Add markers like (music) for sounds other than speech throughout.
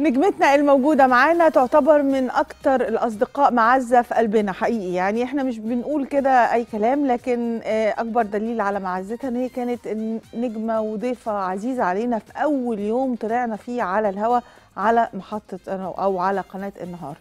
نجمتنا الموجودة معانا تعتبر من أكتر الأصدقاء معزة في قلبنا حقيقي يعني إحنا مش بنقول كده أي كلام لكن آه، أكبر دليل على معزتها إن هي كانت نجمة وضيفة عزيزة علينا في أول يوم طلعنا فيه على الهوا على محطة أو على قناة النهار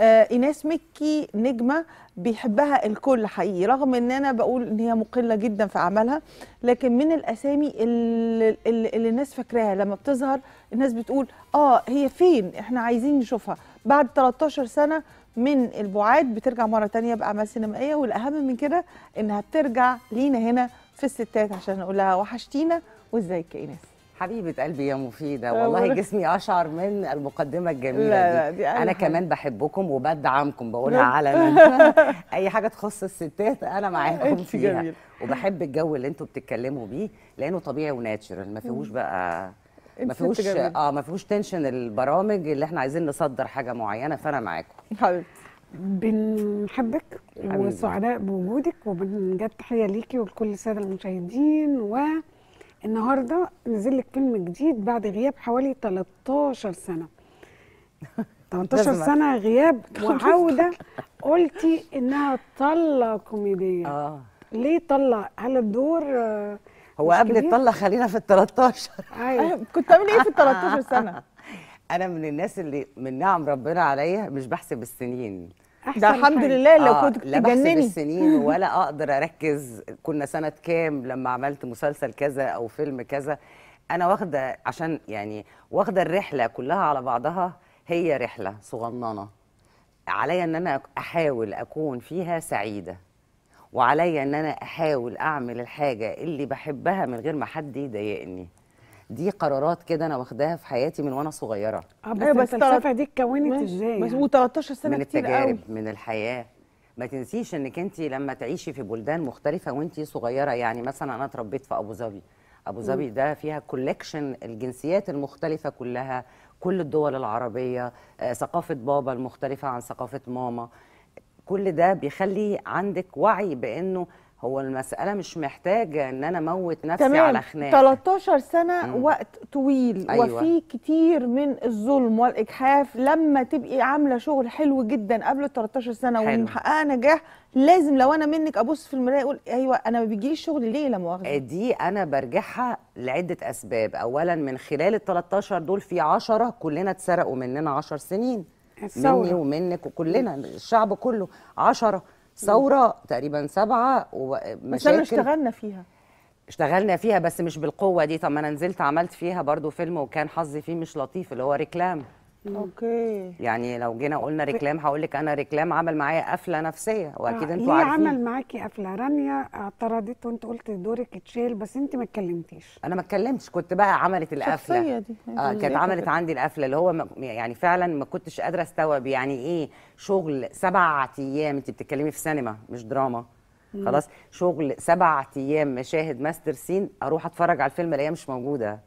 ايناس آه، مكي نجمه بيحبها الكل حقيقي رغم ان انا بقول ان هي مقله جدا في عملها لكن من الاسامي اللي, اللي الناس فاكراها لما بتظهر الناس بتقول اه هي فين احنا عايزين نشوفها بعد 13 سنه من البعاد بترجع مره تانية باعمال سينمائيه والاهم من كده انها بترجع لينا هنا في الستات عشان نقول لها وحشتينا وازيك يا ايناس حبيبة قلبي يا مفيدة والله جسمي أشعر من المقدمة الجميلة لا دي. لا دي أنا كمان بحبكم وبدعمكم بقولها علنا (laughs) أي حاجة تخص الستات أنا معاكم فيها جميل. وبحب الجو اللي أنتوا بتتكلموا بيه لأنه طبيعي وناتشرال ما فيهوش بقى ما فيهوش اه ما فيهوش تنشن البرامج اللي احنا عايزين نصدر حاجه معينه فانا معاكم بنحبك وسعداء بوجودك وبنجد تحيه ليكي ولكل الساده المشاهدين و النهارده نزل لك فيلم جديد بعد غياب حوالي 13 سنه 18 سنه غياب وعوده (laughs) قلتي انها طله كوميديه اه ليه طله هل الدور هو قبل الطله خلينا في ال 13 (laughs) ايوه (laughs) كنت عامل ايه في ال 13 سنه انا من الناس اللي من نعم ربنا عليا مش بحسب السنين ده الحمد لله لو آه كنت لا تجنني (laughs) ولا اقدر اركز كنا سنه كام لما عملت مسلسل كذا او فيلم كذا انا واخده عشان يعني واخده الرحله كلها على بعضها هي رحله صغننه عليا ان انا احاول اكون فيها سعيده وعليا ان انا احاول اعمل الحاجه اللي بحبها من غير ما حد يضايقني دي قرارات كده انا واخداها في حياتي من وانا صغيره آه، بس, أيوة، بس الفلسفه دي اتكونت ازاي بس يعني؟ و13 سنه من التجارب قوي. من الحياه ما تنسيش انك انت لما تعيشي في بلدان مختلفه وانت صغيره يعني مثلا انا اتربيت في ابو ظبي ابو ظبي ده فيها كولكشن الجنسيات المختلفه كلها كل الدول العربيه آه، ثقافه بابا المختلفه عن ثقافه ماما كل ده بيخلي عندك وعي بانه هو المساله مش محتاجه ان انا اموت نفسي تمام. على خناقة 13 سنه مم. وقت طويل أيوة. وفي كتير من الظلم والاجحاف لما تبقي عامله شغل حلو جدا قبل ال 13 سنه ومحققه نجاح لازم لو انا منك ابص في المرايه اقول ايوه انا ما بيجيليش شغل ليه لا مؤاخذه آه، دي انا برجعها لعده اسباب اولا من خلال ال 13 دول في 10 كلنا اتسرقوا مننا 10 سنين الثورة. مني ومنك وكلنا الشعب كله 10 ثوره تقريبا سبعه ومشاكل اشتغلنا فيها اشتغلنا فيها بس مش بالقوه دي طب ما انا نزلت عملت فيها برضو فيلم وكان حظي فيه مش لطيف اللي هو ريكلام اوكي يعني لو جينا قلنا ريكلام هقول لك انا ريكلام عمل معايا قفله نفسيه واكيد آه انتوا عارفين عمل معاكي قفله رانيا اعترضت وانت قلت دورك اتشال بس انت ما اتكلمتيش انا ما اتكلمتش كنت بقى عملت القفله دي آه يعني كانت عملت عندي القفله اللي هو يعني فعلا ما كنتش قادره استوعب يعني ايه شغل سبع ايام انت بتتكلمي في سينما مش دراما خلاص شغل سبع ايام مشاهد ماستر سين اروح اتفرج على الفيلم الاقيها مش موجوده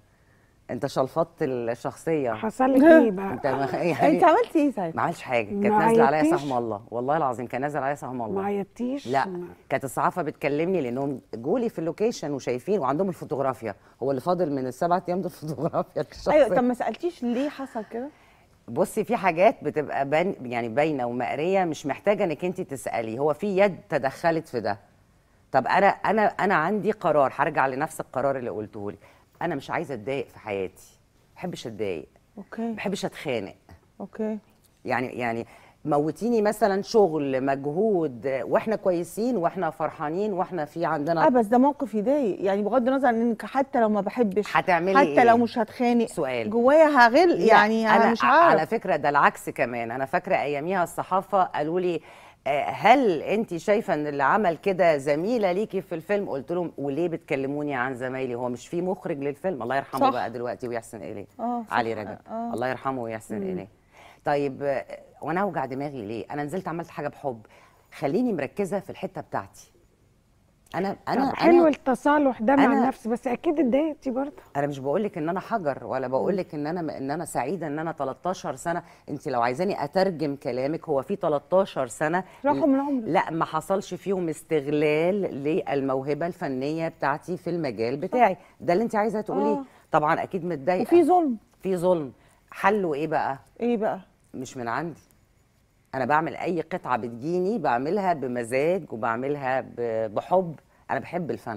انت شلفطت الشخصيه حصل لك ايه (laughs) بقى انت ما يعني (laughs) انت عملتي ايه طيب ما عملش حاجه كانت نازله عليا سهم الله والله العظيم كان نازل عليا سهم الله ما عيطتيش لا كانت الصحافه بتكلمني لانهم جولي في اللوكيشن وشايفين وعندهم الفوتوغرافيا هو اللي فاضل من السبع ايام دول فوتوغرافيا (laughs) الشخصيه ايوه طب ما سالتيش ليه حصل كده بصي في حاجات بتبقى بان يعني باينه ومقريه مش محتاجه انك انت تسالي هو في يد تدخلت في ده طب انا انا انا عندي قرار هرجع لنفس القرار اللي قلته لي انا مش عايزه اتضايق في حياتي ما بحبش اتضايق اوكي ما بحبش اتخانق اوكي يعني يعني موتيني مثلا شغل مجهود واحنا كويسين واحنا فرحانين واحنا في عندنا اه بس ده موقف يضايق يعني بغض النظر عن انك حتى لو ما بحبش هتعملي حتى إيه؟ لو مش هتخانق سؤال جوايا هغل يعني انا مش عارف على فكره ده العكس كمان انا فاكره اياميها الصحافه قالوا لي هل انت شايفه ان اللي عمل كده زميله ليكي في الفيلم قلت لهم وليه بتكلموني عن زمايلي هو مش في مخرج للفيلم الله يرحمه صح. بقى دلوقتي ويحسن اليه اه، علي رجب آه. الله يرحمه ويحسن اليه طيب وانا اوجع دماغي ليه انا نزلت عملت حاجه بحب خليني مركزه في الحته بتاعتي انا انا طب حلو أنا التصالح ده مع النفس بس اكيد اتضايقتي برضه انا مش بقول لك ان انا حجر ولا بقول لك ان انا ان انا سعيده ان انا 13 سنه انت لو عايزاني اترجم كلامك هو في 13 سنه راحوا من عمري لا ما حصلش فيهم استغلال للموهبه الفنيه بتاعتي في المجال بتاعي ده اللي انت عايزه تقوليه آه. طبعا اكيد متضايقه وفي ظلم في ظلم حله ايه بقى ايه بقى مش من عندي انا بعمل اي قطعه بتجيني بعملها بمزاج وبعملها بحب انا بحب الفن